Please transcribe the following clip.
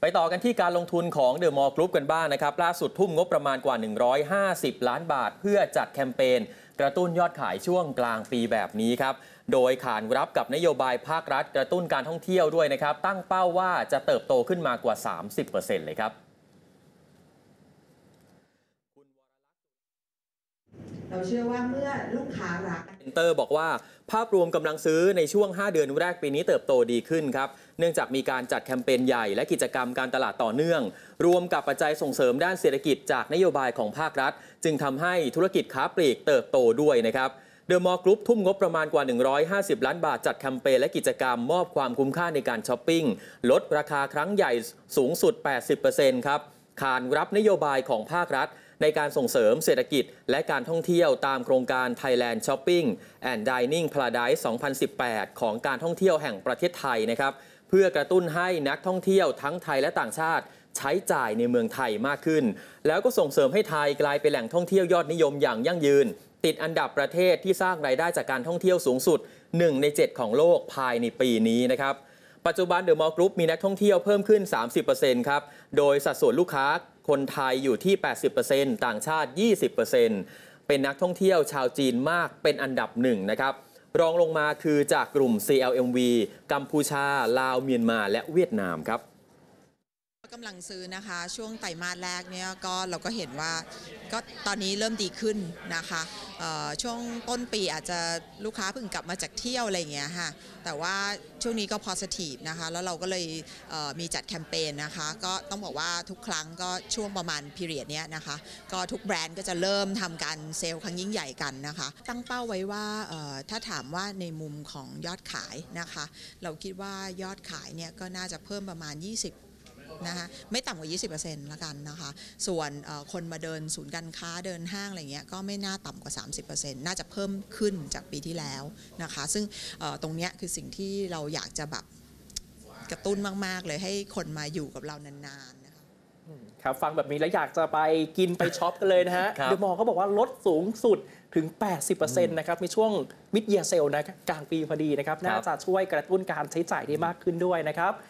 ไปต่อกันที่การลงทุนของเดอะมอลล์กรุ๊ปกันบ้างนะครับล่าสุดทุ่มงบประมาณกว่า 150 ล้านบาทเพื่อจัดแคมเปญกระตุ้นยอดขายช่วงกลางปีแบบนี้ครับ โดยขานรับกับนโยบายภาครัฐกระตุ้นการท่องเที่ยวด้วยนะครับ ตั้งเป้าว่าจะเติบโตขึ้นมากว่า 30%เลยครับเราเชื่อว่าเมื่อลูกค้ารักเซ็นเตอร์บอกว่า ภาพรวมกำลังซื้อในช่วง 5 เดือนแรกปีนี้เติบโตดีขึ้นครับ เนื่องจากมีการจัดแคมเปญใหญ่และกิจกรรมการตลาดต่อเนื่อง รวมกับปัจจัยส่งเสริมด้านเศรษฐกิจจากนโยบายของภาครัฐ จึงทำให้ธุรกิจค้าปลีกเติบโตด้วยนะครับ เดอะมอลล์กรุ๊ปทุ่มงบประมาณกว่า 150 ล้านบาทจัดแคมเปญและกิจกรรมมอบความคุ้มค่าในการช้อปปิ้งลดราคาครั้งใหญ่สูงสุด 80%ครับขานรับนโยบายของภาครัฐในการส่งเสริมเศรษฐกิจและการท่องเที่ยวตามโครงการ Thailand Shopping and Dining Paradise 2018 ของการท่องเที่ยวแห่งประเทศไทยนะครับ เพื่อกระตุ้นให้นักท่องเที่ยวทั้งไทยและต่างชาติ ใช้จ่ายในเมืองไทยมากขึ้น แล้วก็ส่งเสริมให้ไทยกลายเป็นแหล่งท่องเที่ยวยอดนิยมอย่างยั่งยืน ติดอันดับประเทศที่สร้างรายได้จากการท่องเที่ยวสูงสุด 1ใน7 ของโลกภายในปีนี้นะครับปัจจุบันเดอะมอลล์กรุ๊ปมีนักท่องเที่ยวเพิ่มขึ้น 30%ครับ โดยสัดส่วนลูกค้าคนไทยอยู่ที่ 80%ต่างชาติ 20%เป็นนักท่องเที่ยวชาวจีนมากเป็นอันดับหนึ่งนะครับ รองลงมาคือจากกลุ่ม CLMV กัมพูชา ลาวเมียนมาและเวียดนามครับกำลังซื้อนะคะช่วงไตรมาสแรกเนี่ยก็เราก็เห็นว่าก็ตอนนี้เริ่มดีขึ้นนะคะช่วงต้นปีอาจจะลูกค้าเพิ่งกลับมาจากเที่ยวอะไรเงี้ยค่ะแต่ว่าช่วงนี้ก็ positive นะคะแล้วเราก็เลยมีจัดแคมเปญนะคะก็ต้องบอกว่าทุกครั้งก็ช่วงประมาณพีเรียดเนี้ยนะคะก็ทุกแบรนด์ก็จะเริ่มทำการเซลล์ครั้งยิ่งใหญ่กันนะคะตั้งเป้าไว้ว่าถ้าถามว่าในมุมของยอดขายนะคะเราคิดว่ายอดขายเนี่ยก็น่าจะเพิ่มประมาณ 20นะคะไม่ต่ำกว่า 20%ละกันนะคะ ส่วนคนมาเดินศูนย์การค้าเดินห้างอะไรเงี้ยก็ไม่น่าต่ำกว่า 30%น่าจะเพิ่มขึ้นจากปีที่แล้วนะคะ ซึ่งตรงเนี้ยคือสิ่งที่เราอยากจะแบบกระตุ้นมากๆ เลยให้คนมาอยู่กับเรานานๆนะคะ ครับ ฟังแบบนี้แล้วอยากจะไปกินไปช็อปกันเลยนะฮะ เดอมอเขาบอกว่าลดสูงสุดถึง 80%นะครับ ในช่วงมิดเยียเซลนะกลางปีพอดีนะครับ น่าจะช่วยกระตุ้นการใช้จ่ายได้มากขึ้นด้วยนะครับ